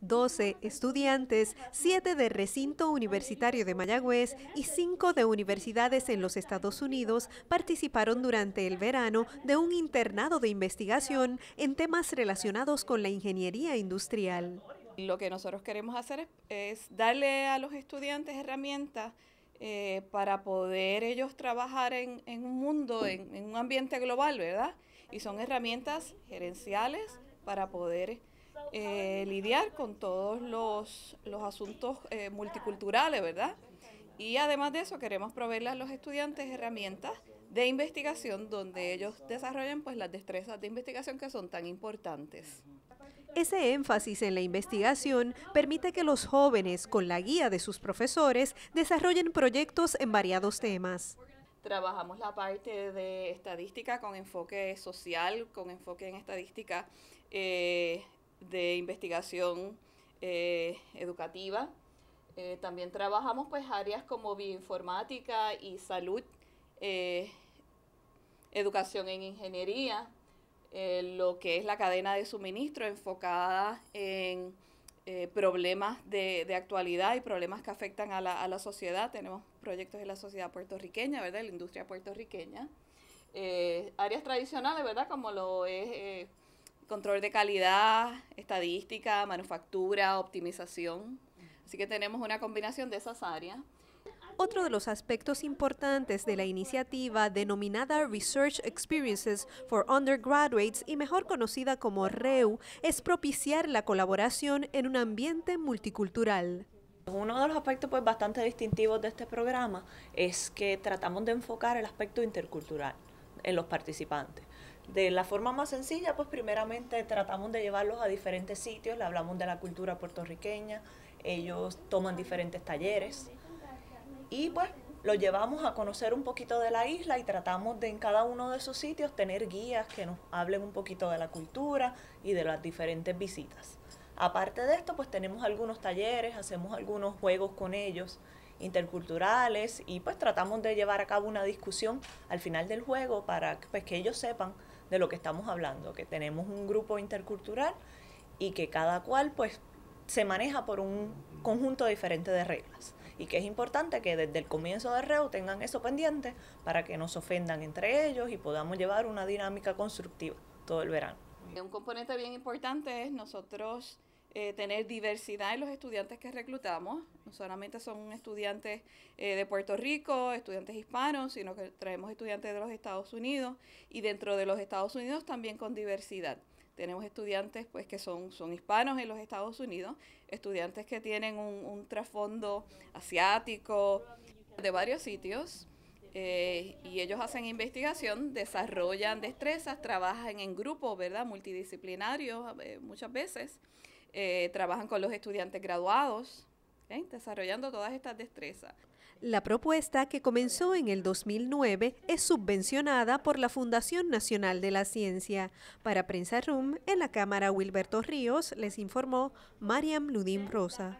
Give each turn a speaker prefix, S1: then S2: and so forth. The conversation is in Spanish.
S1: 12 estudiantes, 7 de recinto universitario de Mayagüez y 5 de universidades en los Estados Unidos participaron durante el verano de un internado de investigación en temas relacionados con la ingeniería industrial.
S2: Lo que nosotros queremos hacer es, darle a los estudiantes herramientas eh, para poder ellos trabajar en, un mundo, en un ambiente global, ¿verdad? Y son herramientas gerenciales para poder eh, lidiar con todos los, los asuntos eh, multiculturales, ¿verdad? Y además de eso, queremos proveerle a los estudiantes herramientas de investigación donde ellos desarrollen pues las destrezas de investigación que son tan importantes. Ese
S1: énfasis en la investigación permite que los jóvenes, con la guía de sus profesores, desarrollen proyectos en variados temas.
S2: Trabajamos la parte de estadística con enfoque social, con enfoque en estadística eh, de investigación eh, educativa. Eh, también trabajamos pues áreas como bioinformática y salud, eh, educación en ingeniería, lo que es la cadena de suministro enfocada en problemas de, actualidad y problemas que afectan a la, sociedad. Tenemos proyectos de la sociedad puertorriqueña, ¿verdad? La industria puertorriqueña. áreas tradicionales, ¿verdad? Como lo es control de calidad, estadística, manufactura, optimización. Así que tenemos una combinación de esas áreas.
S1: Otro de los aspectos importantes de la iniciativa denominada Research Experiences for Undergraduates y mejor conocida como REU es propiciar la colaboración en un ambiente multicultural.
S3: Uno de los aspectos pues, bastante distintivos de este programa es que tratamos de enfocar el aspecto intercultural en los participantes de la forma más sencilla, pues primeramente tratamos de llevarlos a diferentes sitios, le hablamos de la cultura puertorriqueña, ellos toman diferentes talleres y pues los llevamos a conocer un poquito de la isla y tratamos de en cada uno de esos sitios tener guías que nos hablen un poquito de la cultura y de las diferentes visitas. Aparte de esto, pues tenemos algunos talleres, hacemos algunos juegos con ellos interculturales y pues tratamos de llevar a cabo una discusión al final del juego para pues, que ellos sepan de lo que estamos hablando, que tenemos un grupo intercultural y que cada cual pues se maneja por un conjunto diferente de reglas y que es importante que desde el comienzo del reo tengan eso pendiente para que nos ofendan entre ellos y podamos llevar una dinámica constructiva todo el verano.
S2: Un componente bien importante es nosotros eh, tener diversidad en los estudiantes que reclutamos. No solamente son estudiantes eh, de Puerto Rico, estudiantes hispanos, sino que traemos estudiantes de los Estados Unidos y dentro de los Estados Unidos también con diversidad. Tenemos estudiantes pues que son, son hispanos en los Estados Unidos, estudiantes que tienen un, un trasfondo asiático de varios sitios. Eh, y ellos hacen investigación, desarrollan destrezas, trabajan en grupos, ¿verdad? Multidisciplinarios muchas veces. Eh, trabajan con los estudiantes graduados, ¿eh? desarrollando todas estas destrezas.
S1: La propuesta, que comenzó en el 2009, es subvencionada por la Fundación Nacional de la Ciencia. Para Prensa Room, en la Cámara Wilberto Ríos, les informó Mariam Ludín Rosa.